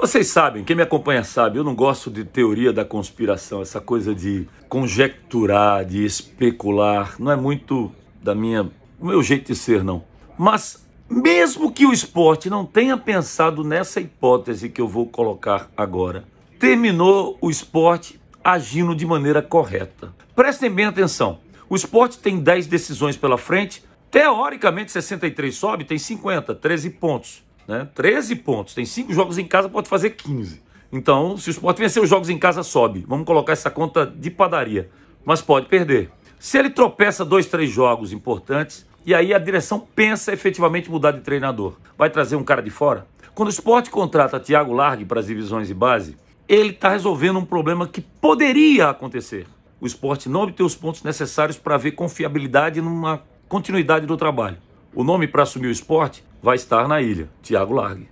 Vocês sabem, quem me acompanha sabe, eu não gosto de teoria da conspiração, essa coisa de conjecturar, de especular, não é muito da minha, do meu jeito de ser não. Mas mesmo que o esporte não tenha pensado nessa hipótese que eu vou colocar agora, terminou o esporte agindo de maneira correta. Prestem bem atenção. O esporte tem 10 decisões pela frente, teoricamente 63 sobe, tem 50, 13 pontos. Né? 13 pontos, tem 5 jogos em casa, pode fazer 15. Então, se o Sport vencer os jogos em casa, sobe. Vamos colocar essa conta de padaria. Mas pode perder. Se ele tropeça dois, três jogos importantes, e aí a direção pensa efetivamente mudar de treinador. Vai trazer um cara de fora? Quando o Sport contrata Thiago Largue para as divisões de base, ele está resolvendo um problema que poderia acontecer. O esporte não obteve os pontos necessários para ver confiabilidade numa continuidade do trabalho. O nome para assumir o esporte vai estar na ilha, Tiago Largue.